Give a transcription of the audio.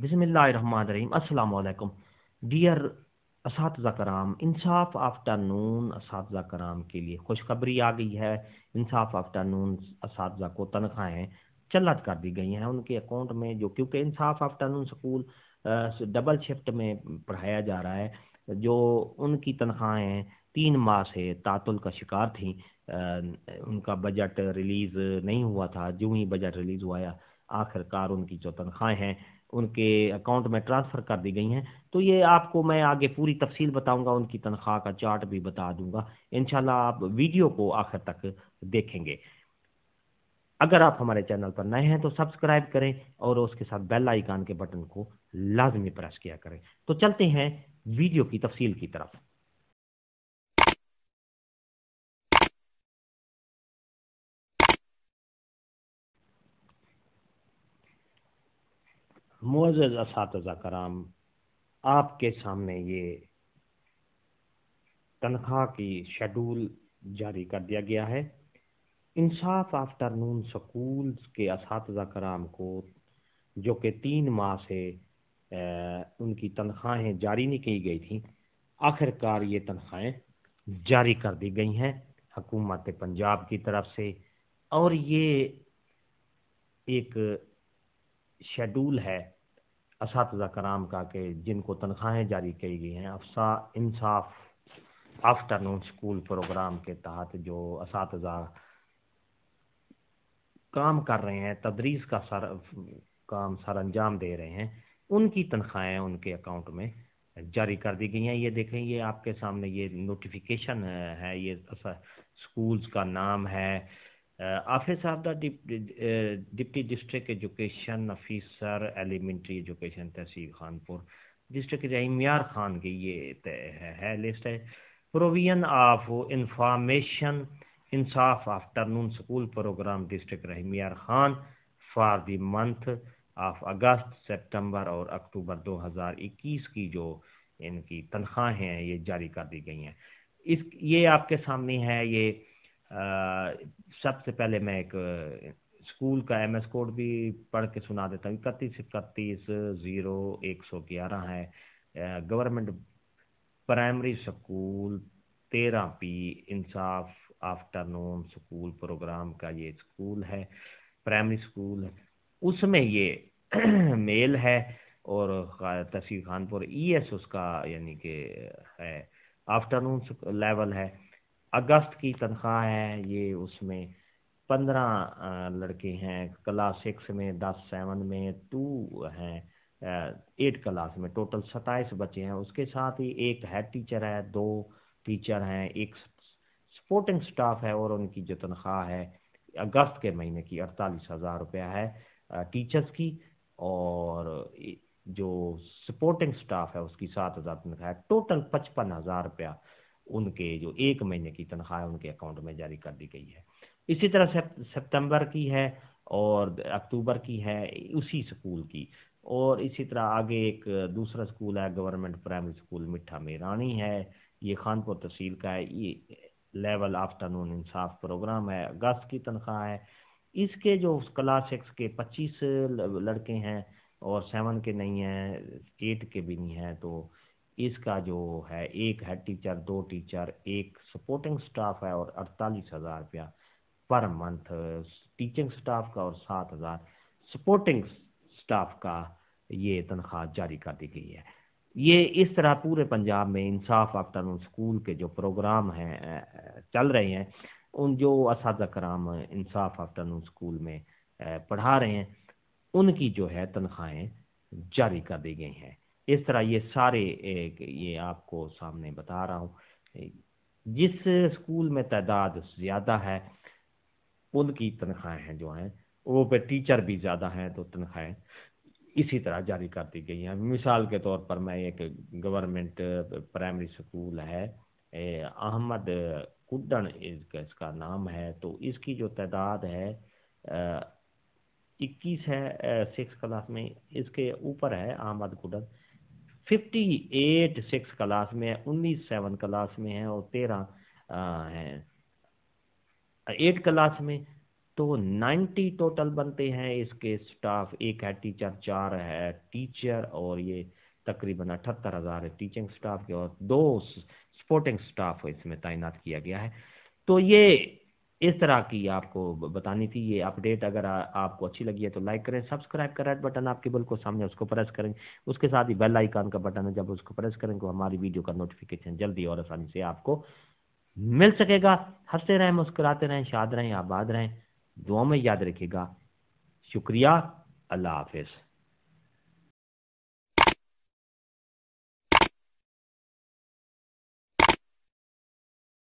बिसमीम डियर इस कराम इंसाफ आफ्टरनून इस कराम के लिए खुशखबरी आ गई है इंसाफ आफ्टरनून इस को तनख्वाहें चलत कर दी गई हैं उनके अकाउंट में जो क्योंकि Insaf afternoon school double shift में पढ़ाया जा रहा है जो उनकी तनख्वाहें तीन माह से तातुल का शिकार थी आ, उनका बजट रिलीज़ नहीं हुआ था जो ही बजट रिलीज़ हुआ आखिरकार उनकी जो तनख्वाहें हैं उनके अकाउंट में ट्रांसफ़र कर दी गई हैं तो ये आपको मैं आगे पूरी तफसील बताऊंगा उनकी तनख्वाह का चार्ट भी बता दूंगा इन आप वीडियो को आखिर तक देखेंगे अगर आप हमारे चैनल पर नए हैं तो सब्सक्राइब करें और उसके साथ बेल आइकान के बटन को लाजमी प्रेस किया करें तो चलते हैं वीडियो की तफसील की तरफ मोज़ इस कराम आपके सामने ये तनख्वाह की शेड्यूल जारी कर दिया गया है इंसाफ आफ्टरनून स्कूल के इस कराम को जो कि तीन माह से उनकी तनख्वाहें जारी नहीं की गई थी आखिरकार ये तनख्वाहें जारी कर दी गई हैं हकूमत पंजाब की तरफ से और ये एक शेड्यूल है इस कराम का के जिनको तनख्वाहें जारी की गई हैं अफसा इंसाफ आफ्टरनून स्कूल प्रोग्राम के तहत जो इस काम कर रहे हैं तदरीस का सर काम सर अंजाम दे रहे हैं उनकी तनख्वाहें उनके अकाउंट में जारी कर दी गई हैं ये देखें ये आपके सामने ये नोटिफिकेशन है ये स्कूल्स का नाम है आफ़िर साहब का डिप deputy district education District elementary education तहसील खानपुर डिस्ट्रिक्ट इमयार खान की ये है, है लिस्ट है provision of information Insaf afternoon school program district Rahim Yar Khan for the month of August सितंबर और अक्टूबर 2021 की जो इनकी तनख्वाह हैं ये जारी कर दी गई हैं इस ये आपके सामने है ये सबसे पहले मैं एक स्कूल का एम एस कोड भी पढ़ के सुना देता हूँ इकतीस इकतीस ज़ीरो एक सौ ग्यारह है गवर्नमेंट प्राइमरी स्कूल तेरह P Insaf afternoon school program का ये स्कूल है प्राइमरी स्कूल उसमें ये मेल है और तसीर खानपुर ई e एस उसका यानी कि है आफ्टरनून लेवल है अगस्त की तनख्वाह है ये उसमें पंद्रह लड़के हैं क्लास सिक्स में दस सेवन में टू हैं एट क्लास में टोटल सताईस बच्चे हैं उसके साथ ही एक हेड टीचर है दो टीचर हैं एक सपोर्टिंग स्टाफ है और उनकी जो तनख्वाह है अगस्त के महीने की अड़तालीस हज़ार रुपया है टीचर्स की और जो सपोर्टिंग स्टाफ है उसकी सात हज़ार तनख्वाह है टोटल पचपन हज़ार रुपया उनके जो एक महीने की तनख्वाह उनके अकाउंट में जारी कर दी गई है इसी तरह सितंबर की है और अक्टूबर की है उसी स्कूल की और इसी तरह आगे एक दूसरा स्कूल है गवर्नमेंट प्राइमरी स्कूल मिठा मेरानी है ये खानपुर तहसील का है ये लेवल आफ्टरनून इंसाफ प्रोग्राम है अगस्त की तनख्वाह है इसके जो क्लास सिक्स के पच्चीस लड़के हैं और सेवन के नहीं हैं एट के भी नहीं हैं तो इसका जो है एक है टीचर दो टीचर एक सपोर्टिंग स्टाफ है और अड़तालीस हज़ार रुपया पर मंथ टीचिंग स्टाफ का और सात हज़ार सपोर्टिंग स्टाफ का ये तनख्वाह जारी कर दी गई है ये इस तरह पूरे पंजाब में इंसाफ आफ्टरनून स्कूल के जो प्रोग्राम हैं चल रहे हैं उन जो इस कराम इंसाफ आफ्टरनून स्कूल में पढ़ा रहे हैं उनकी जो है तनख्वाहें जारी कर दी गई हैं इस तरह ये सारे एक ये आपको सामने बता रहा हूँ जिस स्कूल में तादाद ज़्यादा है उनकी तनख्वाहें हैं जो हैं वो पे टीचर भी ज़्यादा हैं तो तनख्वाहें इसी तरह जारी कर दी गई हैं मिसाल के तौर पर मैं एक गवर्नमेंट प्राइमरी स्कूल है अहमद कुडन इसका नाम है तो इसकी जो तादाद है इक्कीस है सिक्स क्लास में इसके ऊपर है अहमद कुडन 58 सिक्स क्लास में है उन्नीस सेवन क्लास में है और तेरह है एट क्लास में तो 90 टोटल बनते हैं इसके स्टाफ एक है टीचर चार है टीचर और ये तकरीबन अठहत्तर हज़ार टीचिंग स्टाफ के और दो स्पोर्टिंग स्टाफ इसमें तैनात किया गया है तो ये इस तरह की आपको बतानी थी ये अपडेट अगर आ, आपको अच्छी लगी है तो लाइक करें सब्सक्राइब का रेड बटन आपके बिल्कुल सामने उसको प्रेस करें उसके साथ ही बेल आइकान का बटन है जब उसको प्रेस करें तो हमारी वीडियो का नोटिफिकेशन जल्दी और आसानी से आपको मिल सकेगा हंसते रहें मुस्कुराते रहें शाद रहें आबाद रहें दुआ में याद रखेगा शुक्रिया अल्लाह हाफिज़